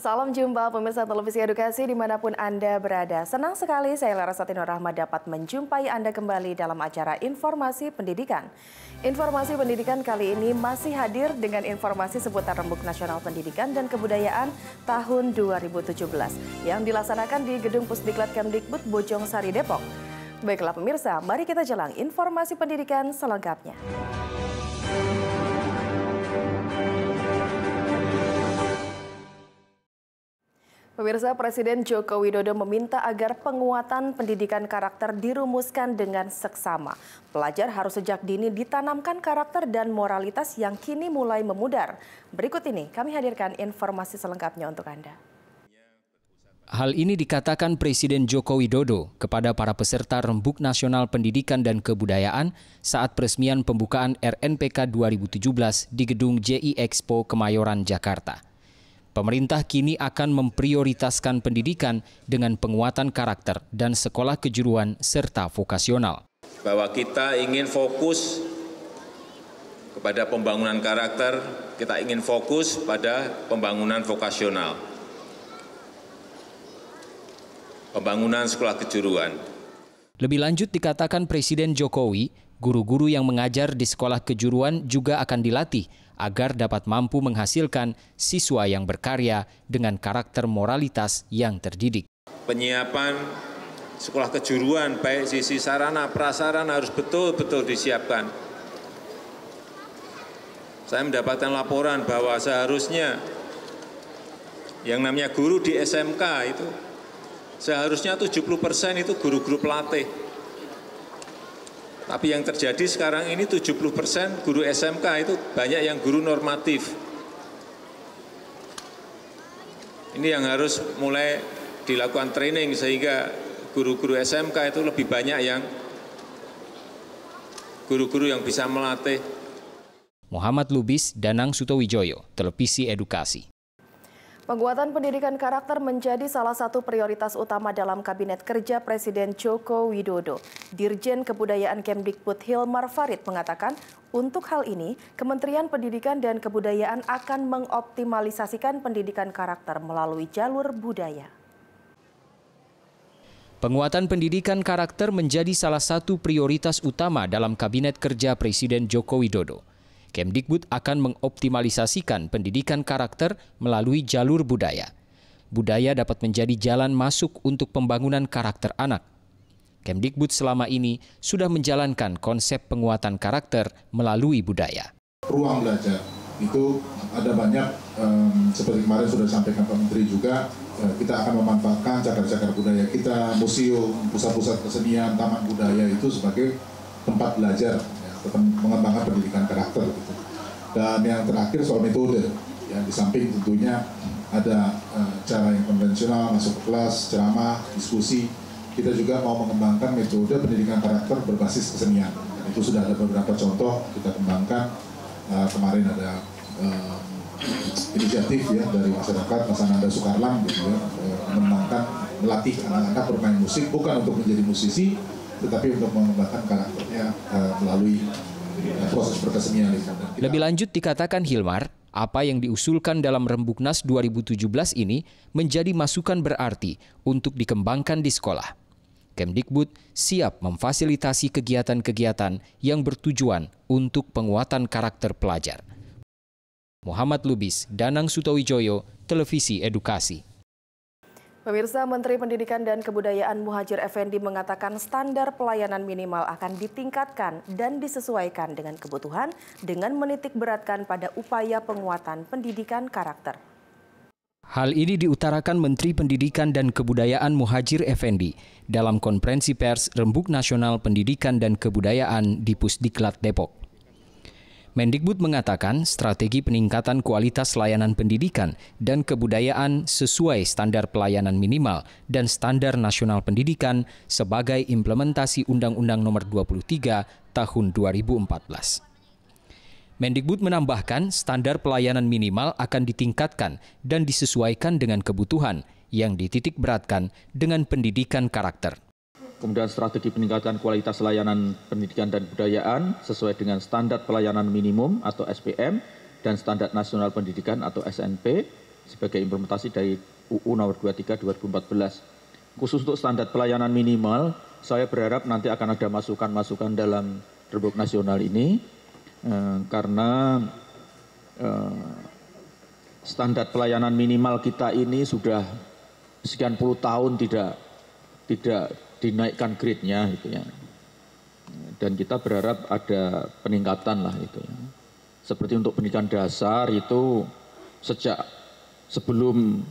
Salam jumpa pemirsa televisi edukasi dimanapun Anda berada. Senang sekali saya Lara Satino Rahmat dapat menjumpai Anda kembali dalam acara Informasi Pendidikan. Informasi Pendidikan kali ini masih hadir dengan informasi seputar Rembuk Nasional Pendidikan dan Kebudayaan tahun 2017 yang dilaksanakan di Gedung Pusdiklat Kemdikbud Bojong Sari Depok. Baiklah pemirsa, mari kita jelang informasi pendidikan selengkapnya. Pemirsa Presiden Joko Widodo meminta agar penguatan pendidikan karakter dirumuskan dengan seksama. Pelajar harus sejak dini ditanamkan karakter dan moralitas yang kini mulai memudar. Berikut ini kami hadirkan informasi selengkapnya untuk Anda. Hal ini dikatakan Presiden Joko Widodo kepada para peserta Rembuk Nasional Pendidikan dan Kebudayaan saat peresmian pembukaan RNPK 2017 di gedung JI Expo Kemayoran, Jakarta. Pemerintah kini akan memprioritaskan pendidikan dengan penguatan karakter dan sekolah kejuruan serta vokasional. Bahwa kita ingin fokus kepada pembangunan karakter, kita ingin fokus pada pembangunan vokasional, pembangunan sekolah kejuruan. Lebih lanjut dikatakan Presiden Jokowi Guru-guru yang mengajar di sekolah kejuruan juga akan dilatih agar dapat mampu menghasilkan siswa yang berkarya dengan karakter moralitas yang terdidik. Penyiapan sekolah kejuruan baik sisi sarana prasarana harus betul-betul disiapkan. Saya mendapatkan laporan bahwa seharusnya yang namanya guru di SMK itu seharusnya 70% itu guru-guru pelatih. Tapi yang terjadi sekarang ini 70 persen guru SMK itu banyak yang guru normatif. Ini yang harus mulai dilakukan training sehingga guru-guru SMK itu lebih banyak yang guru-guru yang bisa melatih. Muhammad Lubis, Danang Sutowijoyo, Televisi Edukasi. Penguatan pendidikan karakter menjadi salah satu prioritas utama dalam Kabinet Kerja Presiden Joko Widodo. Dirjen Kebudayaan Kemdikbud Hilmar Farid mengatakan, untuk hal ini, Kementerian Pendidikan dan Kebudayaan akan mengoptimalisasikan pendidikan karakter melalui jalur budaya. Penguatan pendidikan karakter menjadi salah satu prioritas utama dalam Kabinet Kerja Presiden Joko Widodo. Kemdikbud akan mengoptimalisasikan pendidikan karakter melalui jalur budaya. Budaya dapat menjadi jalan masuk untuk pembangunan karakter anak. Kemdikbud selama ini sudah menjalankan konsep penguatan karakter melalui budaya. Ruang belajar itu ada banyak um, seperti kemarin sudah sampaikan Pak Menteri juga uh, kita akan memanfaatkan cagar-cagar budaya kita, museum, pusat-pusat kesenian, taman budaya itu sebagai tempat belajar pengembangan pendidikan karakter gitu. dan yang terakhir soal metode ya di samping tentunya ada e, cara yang konvensional masuk ke kelas ceramah diskusi kita juga mau mengembangkan metode pendidikan karakter berbasis kesenian dan itu sudah ada beberapa contoh kita kembangkan e, kemarin ada e, inisiatif ya dari masyarakat Mas Ananda Sukarlang gitu ya mengembangkan melatih anak-anak bermain musik bukan untuk menjadi musisi tetapi untuk mengembangkan karakternya uh, melalui uh, proses berkesenian. Lebih lanjut dikatakan Hilmar, apa yang diusulkan dalam Rembuknas 2017 ini menjadi masukan berarti untuk dikembangkan di sekolah. Kemdikbud siap memfasilitasi kegiatan-kegiatan yang bertujuan untuk penguatan karakter pelajar. Muhammad Lubis, Danang Sutowijoyo, Televisi Edukasi. Pemirsa Menteri Pendidikan dan Kebudayaan Muhajir Effendi mengatakan standar pelayanan minimal akan ditingkatkan dan disesuaikan dengan kebutuhan dengan menitik beratkan pada upaya penguatan pendidikan karakter. Hal ini diutarakan Menteri Pendidikan dan Kebudayaan Muhajir Effendi dalam konferensi pers Rembuk Nasional Pendidikan dan Kebudayaan di Pusdiklat Depok. Mendikbud mengatakan strategi peningkatan kualitas layanan pendidikan dan kebudayaan sesuai standar pelayanan minimal dan standar nasional pendidikan sebagai implementasi Undang-Undang Nomor 23 Tahun 2014. Mendikbud menambahkan standar pelayanan minimal akan ditingkatkan dan disesuaikan dengan kebutuhan yang dititikberatkan dengan pendidikan karakter kemudian strategi peningkatan kualitas layanan pendidikan dan budayaan sesuai dengan standar pelayanan minimum atau SPM dan standar nasional pendidikan atau SNP sebagai implementasi dari UU nomor 23 2014. Khusus untuk standar pelayanan minimal, saya berharap nanti akan ada masukan-masukan dalam rebuk nasional ini eh, karena eh, standar pelayanan minimal kita ini sudah sekian puluh tahun tidak tidak dinaikkan grade-nya gitu ya. Dan kita berharap ada peningkatan lah itu ya. Seperti untuk pendidikan dasar itu sejak sebelum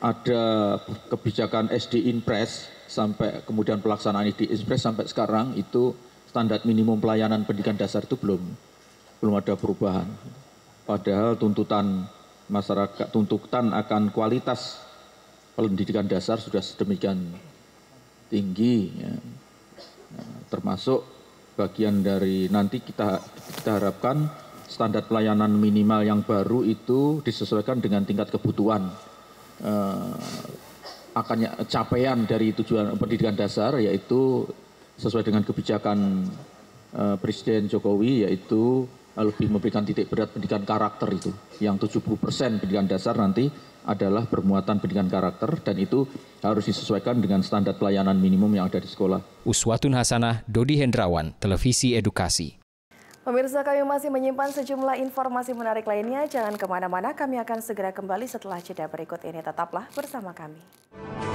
ada kebijakan SD Impres sampai kemudian pelaksanaan SD Impres sampai sekarang itu standar minimum pelayanan pendidikan dasar itu belum belum ada perubahan. Padahal tuntutan masyarakat tuntutan akan kualitas pendidikan dasar sudah sedemikian tinggi ya. Nah, termasuk bagian dari nanti kita kita harapkan standar pelayanan minimal yang baru itu disesuaikan dengan tingkat kebutuhan eh, akan capaian dari tujuan pendidikan dasar yaitu sesuai dengan kebijakan eh, Presiden Jokowi yaitu lebih memberikan titik berat pendidikan karakter itu. Yang 70% pendidikan dasar nanti adalah bermuatan pendidikan karakter dan itu harus disesuaikan dengan standar pelayanan minimum yang ada di sekolah. Uswatun Hasanah, Dodi Hendrawan, Televisi Edukasi. Pemirsa kami masih menyimpan sejumlah informasi menarik lainnya. Jangan kemana-mana, kami akan segera kembali setelah jeda berikut ini. Tetaplah bersama kami.